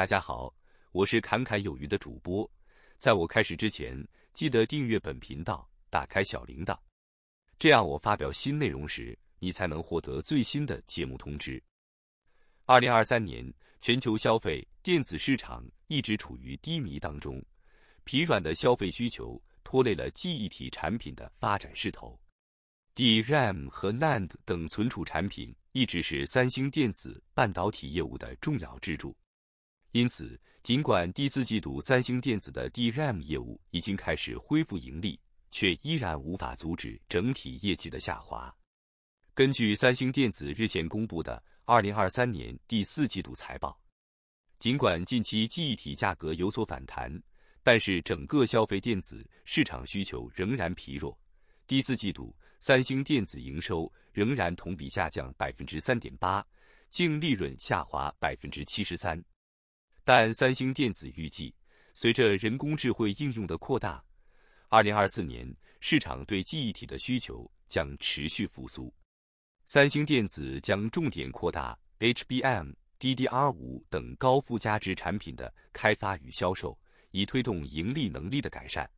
大家好，我是侃侃有余的主播。在我开始之前，记得订阅本频道，打开小铃铛，这样我发表新内容时，你才能获得最新的节目通知。二零二三年，全球消费电子市场一直处于低迷当中，疲软的消费需求拖累了记忆体产品的发展势头。DRAM 和 NAND 等存储产品一直是三星电子半导体业务的重要支柱。因此，尽管第四季度三星电子的 DRAM 业务已经开始恢复盈利，却依然无法阻止整体业绩的下滑。根据三星电子日前公布的2023年第四季度财报，尽管近期记忆体价格有所反弹，但是整个消费电子市场需求仍然疲弱。第四季度三星电子营收仍然同比下降百分之三点八，净利润下滑百分之七十三。但三星电子预计，随着人工智能应用的扩大，二零二四年市场对记忆体的需求将持续复苏。三星电子将重点扩大 HBM、DDR 五等高附加值产品的开发与销售，以推动盈利能力的改善。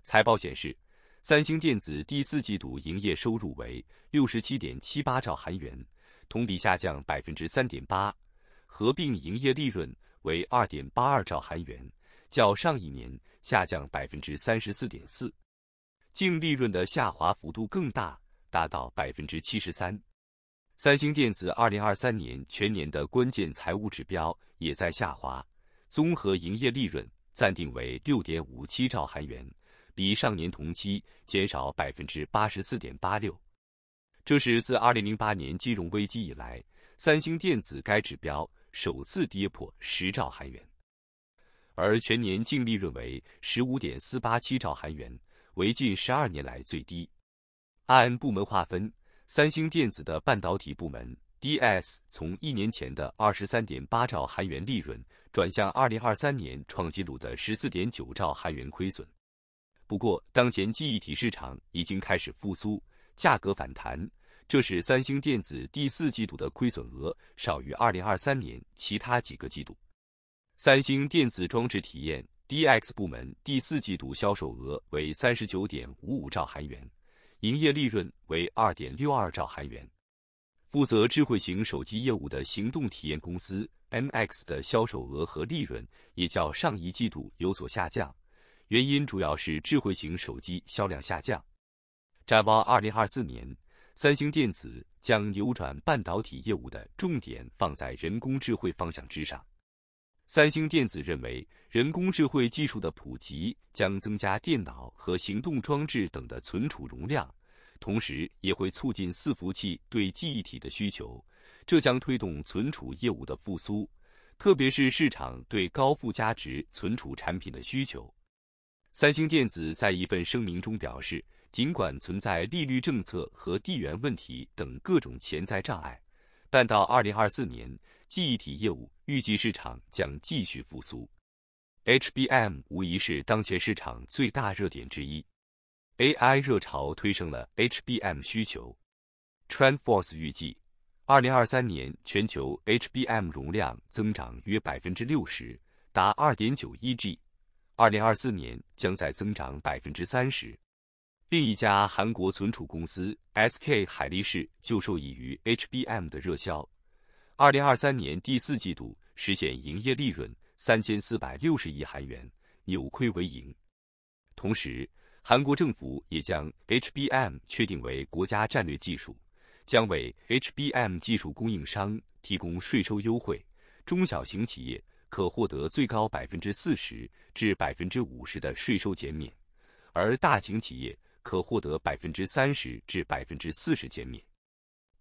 财报显示，三星电子第四季度营业收入为六十七点七八兆韩元，同比下降百分之三点八，合并营业利润。为二点八二兆韩元，较上一年下降百分之三十四点四，净利润的下滑幅度更大，达到百分之七十三。三星电子二零二三年全年的关键财务指标也在下滑，综合营业利润暂定为六点五七兆韩元，比上年同期减少百分之八十四点八六。这是自二零零八年金融危机以来，三星电子该指标。首次跌破十兆韩元，而全年净利润为十五点四八七兆韩元，为近十二年来最低。按部门划分，三星电子的半导体部门 DS 从一年前的二十三点八兆韩元利润，转向二零二三年创纪录的十四点九兆韩元亏损。不过，当前记忆体市场已经开始复苏，价格反弹。这是三星电子第四季度的亏损额少于2023年其他几个季度。三星电子装置体验 DX 部门第四季度销售额为39.55兆韩元，营业利润为2.62兆韩元。负责智慧型手机业务的行动体验公司 MX 的销售额和利润也较上一季度有所下降，原因主要是智慧型手机销量下降。展望2024年。三星电子将扭转半导体业务的重点放在人工智慧方向之上。三星电子认为，人工智慧技术的普及将增加电脑和行动装置等的存储容量，同时也会促进伺服器对记忆体的需求，这将推动存储业务的复苏，特别是市场对高附加值存储产品的需求。三星电子在一份声明中表示。尽管存在利率政策和地缘问题等各种潜在障碍，但到2024年，记忆体业务预计市场将继续复苏。HBM 无疑是当前市场最大热点之一。AI 热潮推升了 HBM 需求。TrendForce 预计，2023年全球 HBM 容量增长约60%，达 2.91G。2024年将在增长30%。另一家韩国存储公司 SK 海力士就受益于 HBM 的热销，二零二三年第四季度实现营业利润三千四百六十亿韩元，扭亏为盈。同时，韩国政府也将 HBM 确定为国家战略技术，将为 HBM 技术供应商提供税收优惠，中小型企业可获得最高百分之四十至百分之五十的税收减免，而大型企业。可获得百分之三十至百分之四十减免。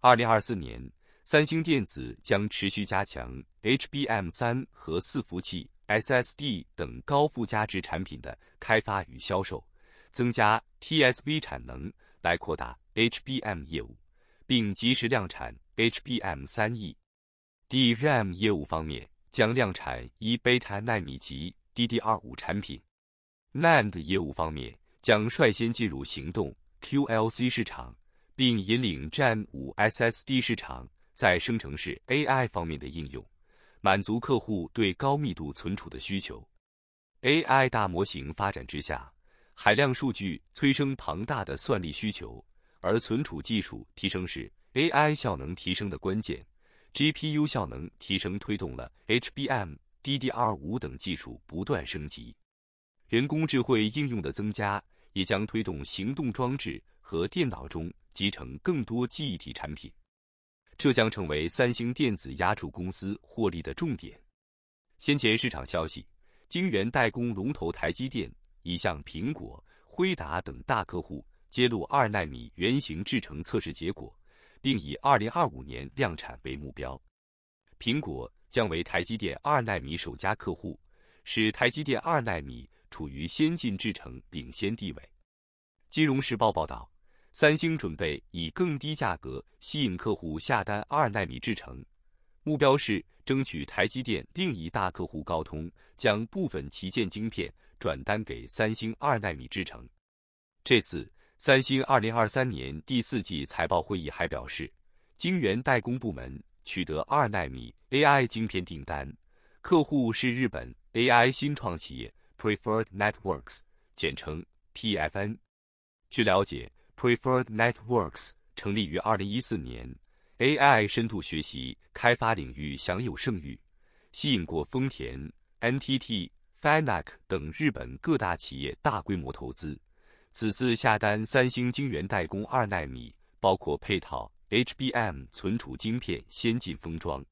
二零二四年，三星电子将持续加强 HBM 三和四服务器 SSD 等高附加值产品的开发与销售，增加 TSV 产能来扩大 HBM 业务，并及时量产 HBM 三 E DRAM 业务方面将量产一贝塔纳米级 DDR 五产品，NAND 业务方面。将率先进入行动 QLC 市场，并引领 Gen5 SSD 市场在生成式 AI 方面的应用，满足客户对高密度存储的需求。AI 大模型发展之下，海量数据催生庞大的算力需求，而存储技术提升是 AI 效能提升的关键。GPU 效能提升推动了 HBM、DDR5 等技术不断升级。人工智慧应用的增加。也将推动行动装置和电脑中集成更多记忆体产品，这将成为三星电子压铸公司获利的重点。先前市场消息，晶圆代工龙头台积电已向苹果、辉达等大客户揭露二纳米原型制成测试结果，并以二零二五年量产为目标。苹果将为台积电二纳米首家客户，使台积电二纳米。处于先进制程领先地位。金融时报报道，三星准备以更低价格吸引客户下单二纳米制程，目标是争取台积电另一大客户高通将部分旗舰晶片转单给三星二纳米制程。这次三星二零二三年第四季财报会议还表示，晶圆代工部门取得二纳米 AI 晶片订单，客户是日本 AI 新创企业。Preferred Networks，简称 PFN。据了解，Preferred Networks 成立于2014年，AI 深度学习开发领域享有盛誉，吸引过丰田、NTT、Finac 等日本各大企业大规模投资。此次下单三星晶圆代工二纳米，包括配套 HBM 存储晶片、先进封装。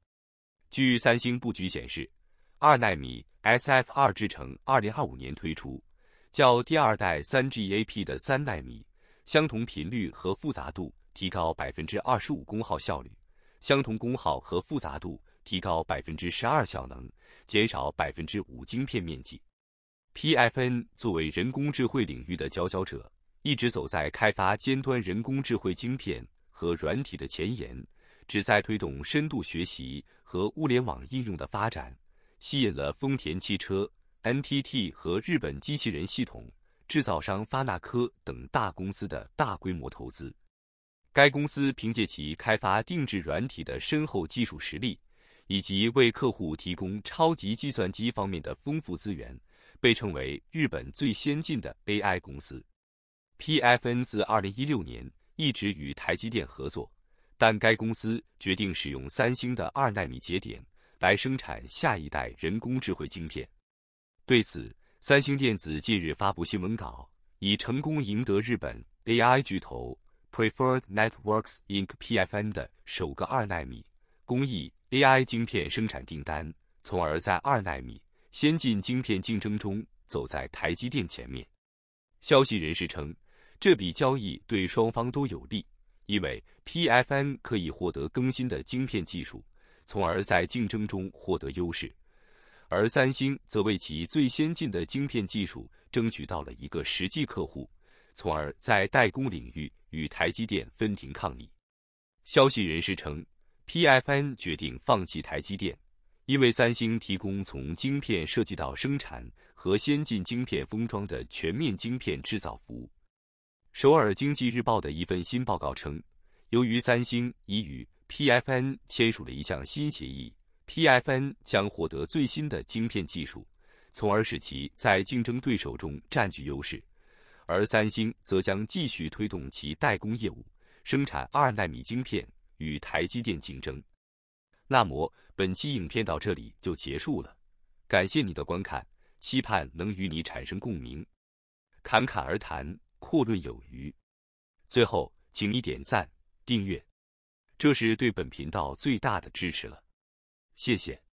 据三星布局显示。二纳米 SF2 制成，二零二五年推出，较第二代三 GAP 的三纳米，相同频率和复杂度提高百分之二十五功耗效率，相同功耗和复杂度提高百分之十二效能，减少百分之五晶片面积。PFN 作为人工智慧领域的佼佼者，一直走在开发尖端人工智慧晶片和软体的前沿，旨在推动深度学习和物联网应用的发展。吸引了丰田汽车、NTT 和日本机器人系统制造商发那科等大公司的大规模投资。该公司凭借其开发定制软体的深厚技术实力，以及为客户提供超级计算机方面的丰富资源，被称为日本最先进的 AI 公司。PFN 自2016年一直与台积电合作，但该公司决定使用三星的二纳米节点。来生产下一代人工智慧晶片。对此，三星电子近日发布新闻稿，已成功赢得日本 AI 巨头 Preferred Networks Inc.（PFN） 的首个二纳米工艺 AI 晶片生产订单，从而在二纳米先进晶片竞争中走在台积电前面。消息人士称，这笔交易对双方都有利，因为 PFN 可以获得更新的晶片技术。从而在竞争中获得优势，而三星则为其最先进的晶片技术争取到了一个实际客户，从而在代工领域与台积电分庭抗礼。消息人士称，P F N 决定放弃台积电，因为三星提供从晶片设计到生产和先进晶片封装的全面晶片制造服务。首尔经济日报的一份新报告称，由于三星已与 PFN 签署了一项新协议，PFN 将获得最新的晶片技术，从而使其在竞争对手中占据优势。而三星则将继续推动其代工业务，生产二纳米晶片，与台积电竞争。那么，本期影片到这里就结束了，感谢你的观看，期盼能与你产生共鸣。侃侃而谈，阔论有余。最后，请你点赞、订阅。这是对本频道最大的支持了，谢谢。